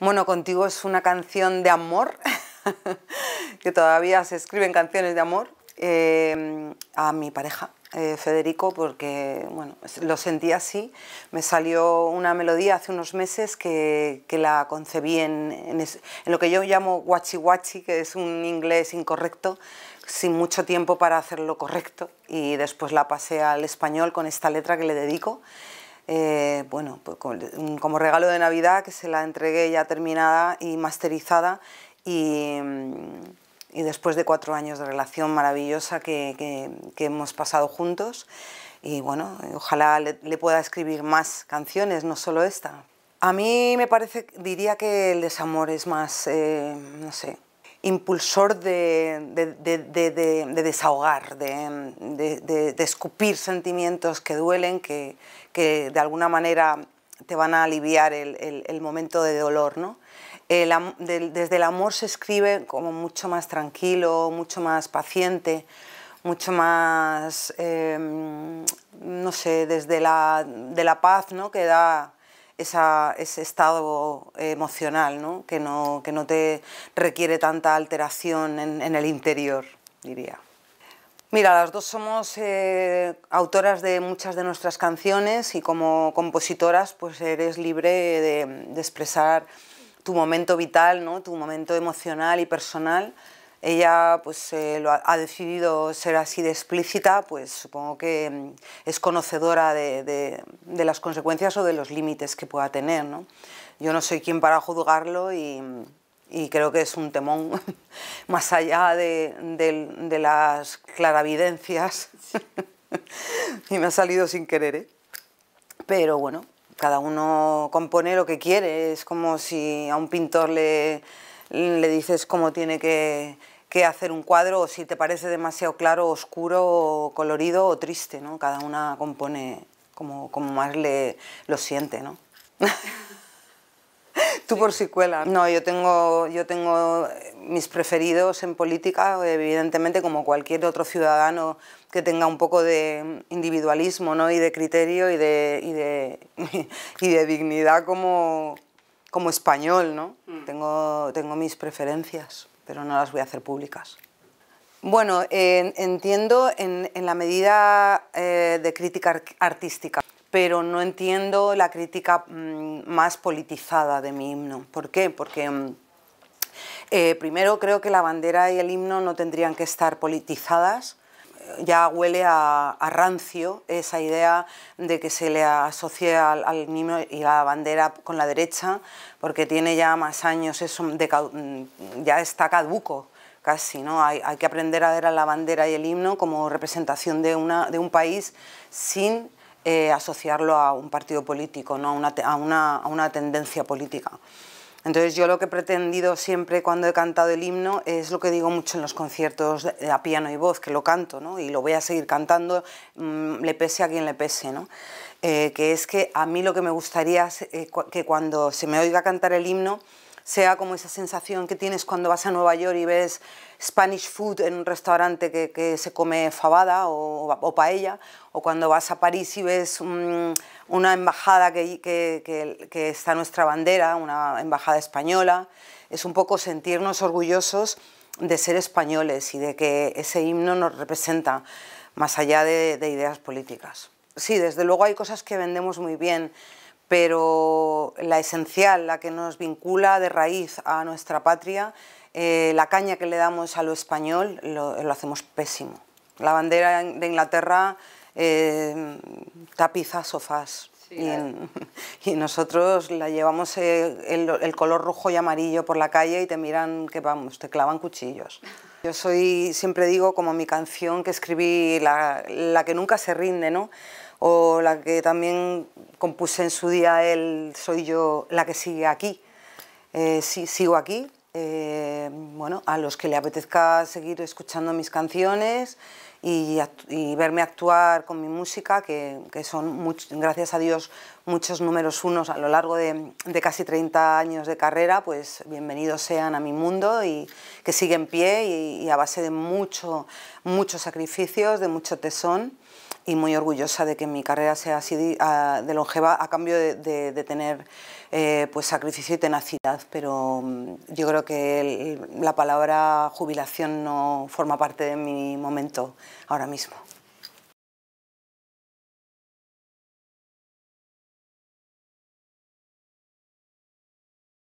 Bueno, contigo es una canción de amor, que todavía se escriben canciones de amor, eh, a mi pareja. Eh, Federico, porque lo sentí así. Me salió una melodía hace unos meses que, la concebí en, lo que yo llamo guachi guachi, que es un inglés incorrecto, sin mucho tiempo para hacerlo correcto. Y después la pasé al español con esta letra que le dedico. Eh, bueno, pues como regalo de Navidad que se la entregué ya terminada y masterizada y, mm, después de cuatro años de relación maravillosa que, hemos pasado juntos y bueno, ojalá le, pueda escribir más canciones, no solo esta. A mí me parece, diría que el desamor es más, eh, no sé, impulsor de, de, desahogar, de, escupir sentimientos que duelen, que, de alguna manera te van a aliviar el, momento de dolor. ¿no? desde el amor se escribe como mucho más tranquilo, mucho más paciente, mucho más, em, no sé, desde la, de la paz ¿no? que da ese estado emocional Que, no, te requiere tanta alteración en, el interior, diría. Mira, las dos somos eh, autoras de muchas de nuestras canciones y como compositoras pues eres libre de, expresar tu momento vital, ¿no? tu momento emocional y personal ella pues, eh, ha, decidido ser así de explícita, pues supongo que mm, es conocedora de, las consecuencias o de los límites que pueda tener. Yo no soy quien para juzgarlo y, mm, creo que es un temón, más allá de, las claravidencias, y me ha salido sin querer, ¿eh? pero bueno, cada uno compone lo que quiere, es como si a un pintor le, le dices cómo tiene que, hacer un cuadro o si te parece demasiado claro, oscuro, colorido o triste, ¿no? Cada una compone como, como más le lo siente, ¿no? Tú por si cuela. No, yo tengo, yo tengo eh, mis preferidos en política, evidentemente como cualquier otro ciudadano que tenga un poco de individualismo ¿no? y de criterio y de, y de, y de dignidad como, como español, ¿no? Mm. Tengo, tengo mis preferencias, pero no las voy a hacer públicas. Bueno, entiendo en, la medida eh, de crítica artística, pero no entiendo la crítica mm, más politizada de mi himno. ¿Por qué? Porque mm, eh, primero creo que la bandera y el himno no tendrían que estar politizadas ya huele a, rancio esa idea de que se le asocie al, himno y la bandera con la derecha, porque tiene ya más años, eso mm, ya está caduco casi, ¿no? Hay, que aprender a ver a la bandera y el himno como representación de, una, de un país sin eh, asociarlo a un partido político, ¿no? a una tendencia política. Entonces yo lo que he pretendido siempre cuando he cantado el himno es lo que digo mucho en los conciertos a piano y voz, que lo canto, ¿no? Y lo voy a seguir cantando, mm, le pese a quien le pese, ¿no? Eh, que es que a mí lo que me gustaría es eh, que cuando se me oiga cantar el himno, sea como esa sensación que tienes cuando vas a Nueva York y ves Spanish food en un restaurante que, se come fabada o, paella, o cuando vas a París y ves mm, una embajada que, que, que, está nuestra bandera, una embajada española, es un poco sentirnos orgullosos de ser españoles y de que ese himno nos representa, más allá de ideas políticas. Sí, desde luego hay cosas que vendemos muy bien pero la esencial, la que nos vincula de raíz a nuestra patria, eh, la caña que le damos a lo español lo, hacemos pésimo. La bandera de Inglaterra eh, tapiza sofás y, nosotros la llevamos eh, el, color rojo y amarillo por la calle y te miran que vamos, te clavan cuchillos. Yo soy, siempre digo, como mi canción que escribí, la, la que nunca se rinde, ¿no? o la que también compuse en su día el Soy yo la que sigue aquí. Eh, sigo aquí. Eh, bueno, a los que le apetezca seguir escuchando mis canciones y, verme actuar con mi música, que, que son, gracias a Dios, muchos números unos a lo largo de, casi 30 años de carrera, pues bienvenidos sean a mi mundo y que sigue en pie y, a base de mucho, muchos sacrificios, de mucho tesón y muy orgullosa de que mi carrera sea así de longeva a cambio de, tener eh, pues sacrificio y tenacidad, pero mm, yo creo que la palabra jubilación no forma parte de mi momento ahora mismo.